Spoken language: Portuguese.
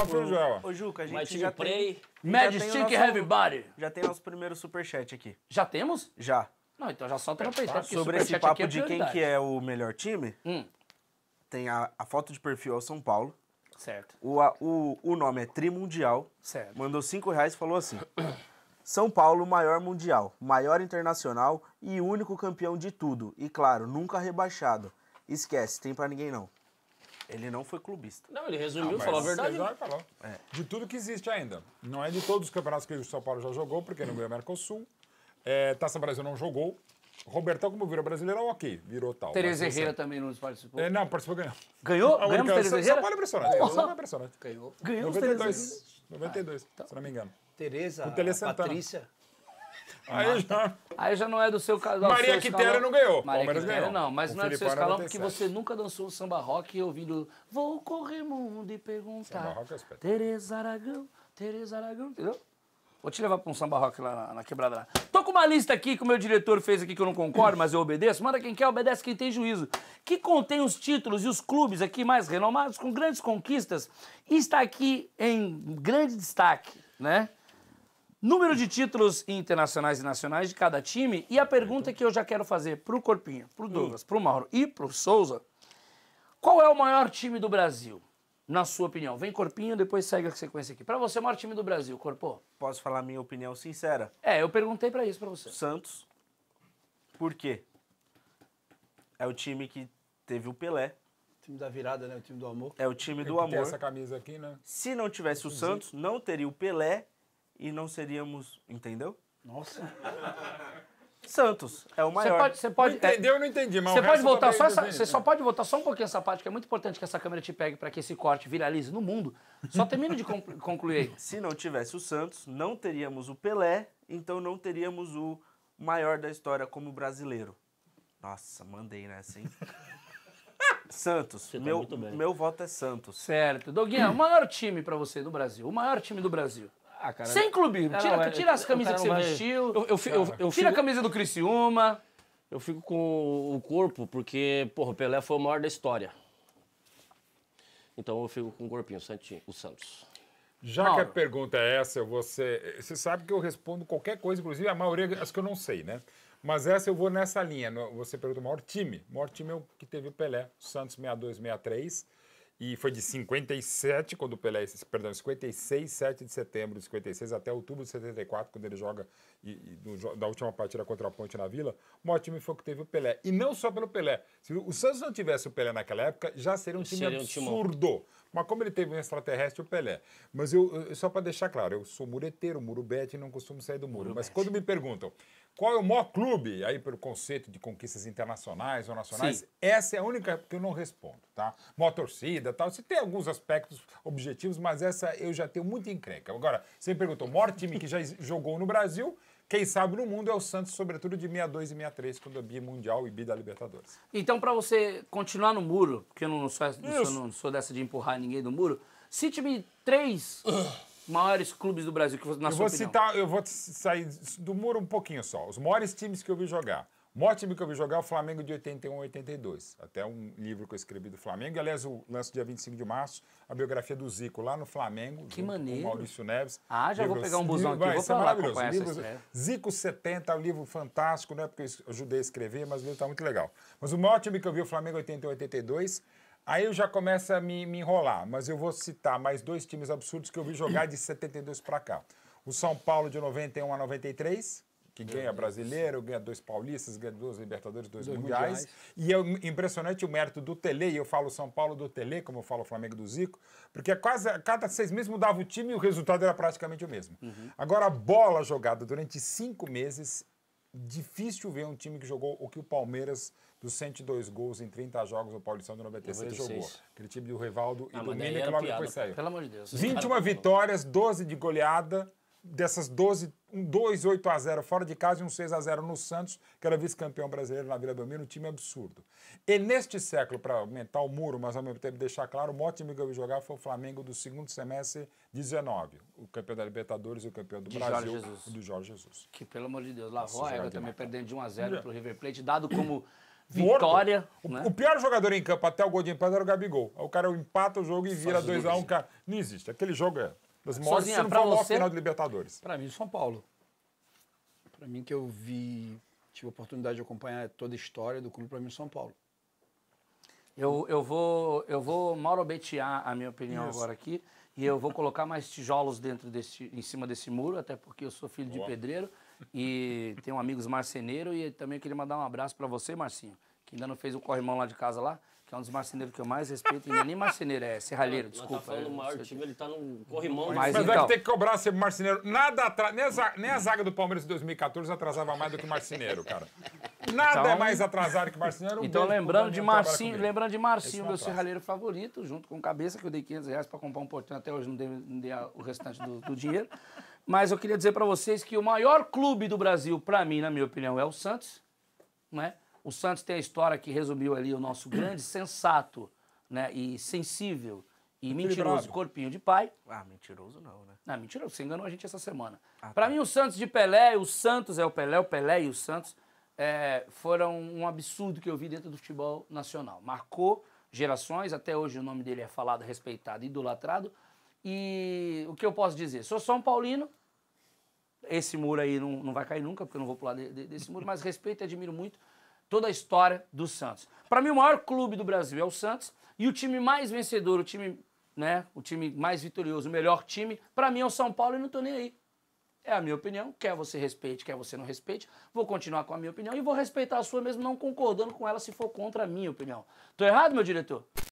Ô, ô, Juca, a gente já Play. tem... Majestic Heavy Body. Já tem nosso primeiro superchat aqui. Já temos? Já. Não, então já solta na peita. Sobre esse é papo é de quem que é o melhor time, hum. tem a, a, foto de perfil ao é São Paulo. Certo. O, a, o, o nome é Trimundial. Certo. Mandou cinco reais e falou assim... São Paulo, maior mundial, maior internacional e único campeão de tudo. E claro, nunca rebaixado. Esquece, tem para ninguém não. Ele não foi clubista. Não, ele resumiu, ah, falou a verdade. Ele... Falou. É. De tudo que existe ainda. Não é de todos os campeonatos que o São Paulo já jogou, porque não ganhou o Mercosul. É, Taça Brasil não jogou. Robertão, como virou brasileiro, é ok, virou tal. Tereza Herrera assim, também não participou? É, não, participou ganhou. Ganhou? Ganhou única, Tereza Herrera? São Paulo é impressionante. São Paulo é impressionante. Ganhou. Ganhou 92. 92, ah, então. se não me engano. Tereza, Patrícia. Aí já... Aí já não é do seu caso. Maria Quitera não ganhou. Maria Palmeiras Quitera ganhou. não, mas o não é do seu é escalão porque você nunca dançou o samba rock ouvindo Vou correr mundo e perguntar. Samba rock é Tereza Aragão, Tereza Aragão, entendeu? Vou te levar para um samba rock lá na, na, quebrada lá. Tô com uma lista aqui que o meu diretor fez aqui que eu não concordo, mas eu obedeço. Manda quem quer, obedece quem tem juízo. Que contém os títulos e os clubes aqui mais renomados, com grandes conquistas, e está aqui em grande destaque, né? número de títulos internacionais e nacionais de cada time. E a pergunta que eu já quero fazer pro Corpinho, pro hum. Douglas, pro Mauro e pro Souza: qual é o maior time do Brasil? Na sua opinião, vem Corpinho, depois segue a sequência aqui. Para você, o maior time do Brasil, Corpô? Posso falar minha opinião sincera? É, eu perguntei para isso para você. Santos. Por quê? É o time que teve o Pelé, time da virada, né? O time do amor. É o time Tem do amor. essa camisa aqui, né? Se não tivesse o Santos, não teria o Pelé e não seríamos. Entendeu? Nossa. Santos é o maior. Você pode, pode não entendeu, Eu não entendi, mas você pode voltar tá só essa, você é. só pode voltar só um pouquinho essa parte que é muito importante que essa câmera te pegue para que esse corte viralize no mundo. Só termino de concluir. Se não tivesse o Santos, não teríamos o Pelé, então não teríamos o maior da história como brasileiro. Nossa, mandei nessa, hein? Santos. Tá meu, meu voto é Santos. Certo. Doguinha, o maior time para você do Brasil. O maior time do Brasil. Ah, cara, Sem clubismo. tira, não, tira as camisas que você vestiu. Eu, eu, eu, ah. eu, tira a camisa do Criciúma. Eu fico com o corpo porque, porra, o Pelé foi o maior da história. Então eu fico com o corpinho, o, Santos. Já Mauro. que a pergunta é essa, você, você sabe que eu respondo qualquer coisa, inclusive a maioria, acho que eu não sei, né? Mas essa eu vou nessa linha. Você pergunta o maior time. O maior time é o que teve o Pelé, o Santos 62, 63. E foi de 57, quando o Pelé, perdão, 56, 7 de setembro de 56 até outubro de 74, quando ele joga e, e da última partida contra a Ponte na Vila, o maior time foi que teve o Pelé. E não só pelo Pelé. Se o Santos não tivesse o Pelé naquela época, já seria um time seria absurdo. Um mas como ele teve um extraterrestre, o Pelé. Mas eu, eu só para deixar claro, eu sou mureteiro, murubete, não costumo sair do muro. mas quando me perguntam, qual é o maior clube, aí pelo conceito de conquistas internacionais ou nacionais, Sim. essa é a única que eu não respondo, tá? Maior torcida tal, você tem alguns aspectos objetivos, mas essa eu já tenho muito encrenca. Agora, você me perguntou, o maior time que já jogou no Brasil, quem sabe no mundo é o Santos, sobretudo de 62 e 63, quando é bi mundial e bi da Libertadores. Então, para você continuar no muro, porque eu não sou, não sou, não sou dessa de empurrar ninguém do muro, cite-me três ah maiores clubes do Brasil que você na eu sua vou opinião. citar, eu vou sair do muro um pouquinho só. Os maiores times que eu vi jogar. O maior time que eu vi jogar é o Flamengo de 81 a 82. Até um livro que eu escrevi do Flamengo. aliás, o lance dia 25 de março, a biografia do Zico, lá no Flamengo. Que maneiro. Com Maurício Neves. Ah, já livro, vou pegar um busão livro, aqui, vou é falar lá acompanhar livro, essa Zico 70, um livro fantástico, não é porque eu ajudei a escrever, mas o livro está muito legal. Mas o maior time que eu vi, o Flamengo 81 a 82. Aí eu já começa a me, me enrolar, mas eu vou citar mais dois times absurdos que eu vi jogar de 72 para cá. O São Paulo de 91 a 93, que ganha brasileiro, ganha dois paulistas, ganha duas Libertadores, dois, dois mundiais. mundiais. E é impressionante o mérito do Tele, e eu falo São Paulo do Tele, como eu falo Flamengo do Zico, porque é quase cada seis meses mudava o time e o resultado era praticamente o mesmo. Uhum. Agora, a bola jogada durante cinco meses, difícil ver um time que jogou o que o Palmeiras dos 102 gols em 30 jogos, o Paulistão de 96, 96. jogou. Aquele time do Rivaldo ah, e do Nenê que logo piada, depois saiu. Pelo amor de Deus. 21 cara, vitórias, 12 de goleada. Dessas 12, um 2 8 a 0 fora de casa e um 6 a 0 no Santos, que era vice-campeão brasileiro na Vila Belmiro, um time absurdo. E neste século, para aumentar o muro, mas ao mesmo tempo deixar claro, o maior time que eu vi jogar foi o Flamengo do segundo semestre 19, o campeão da Libertadores e o campeão do de Brasil, Jorge Jesus. do Jorge Jesus. Que, pelo amor de Deus, lavou a égua é também, perdendo de 1 a 0 para o River Plate, dado como Vitória. Né? O, o, pior jogador em campo até o gol de empate era o Gabigol. o cara empata o jogo e vira 2x1. Um, Não existe. Aquele jogo é das maiores, Sozinha, se não for você, final de Libertadores. Para mim, São Paulo. Para mim que eu vi, tive a oportunidade de acompanhar toda a história do clube, para mim, São Paulo. Eu, eu, vou, eu vou malrobetear a minha opinião Isso. agora aqui e eu vou colocar mais tijolos dentro desse, em cima desse muro, até porque eu sou filho Boa. de pedreiro. E tem um amigos marceneiro e também queria mandar um abraço para você, Marcinho, que ainda não fez o corrimão lá de casa lá, que é um dos marceneiros que eu mais respeito, e não é nem marceneiro, é serralheiro, tá desculpa. tá falando é, maior time, ele tá no corrimão. Mas, mas então, é que tem que cobrar ser marceneiro. Nada atrasa, nem, nem, a zaga do Palmeiras de 2014 atrasava mais do que marceneiro, cara. Nada então, é mais atrasado que marceneiro. Um então, lembrando de, Marcinho, lembrando de Marcinho, meu serralheiro favorito, junto com cabeça, que eu dei 500 reais pra comprar um portão, até hoje não dei, não dei o restante do, do dinheiro. Mas eu queria dizer para vocês que o maior clube do Brasil, para mim, na minha opinião, é o Santos. Né? O Santos tem a história que resumiu ali o nosso grande, sensato né? e sensível e mentiroso corpinho de pai. Ah, mentiroso não, né? Não, mentiroso. Você enganou a gente essa semana. Ah, tá. para mim, o Santos de Pelé, o Santos é o Pelé, o Pelé e o Santos é, foram um absurdo que eu vi dentro do futebol nacional. Marcou gerações, até hoje o nome dele é falado, respeitado, idolatrado. E o que eu posso dizer? Sou São Paulino, esse muro aí não, não vai cair nunca, porque eu não vou pular de, de, desse muro, mas respeito e admiro muito toda a história do Santos. Para mim, o maior clube do Brasil é o Santos e o time mais vencedor, o time, né, o time mais vitorioso, o melhor time, para mim é o São Paulo e não tô nem aí. É a minha opinião, quer você respeite, quer você não respeite, vou continuar com a minha opinião e vou respeitar a sua mesmo não concordando com ela se for contra a minha opinião. Tô errado, meu diretor?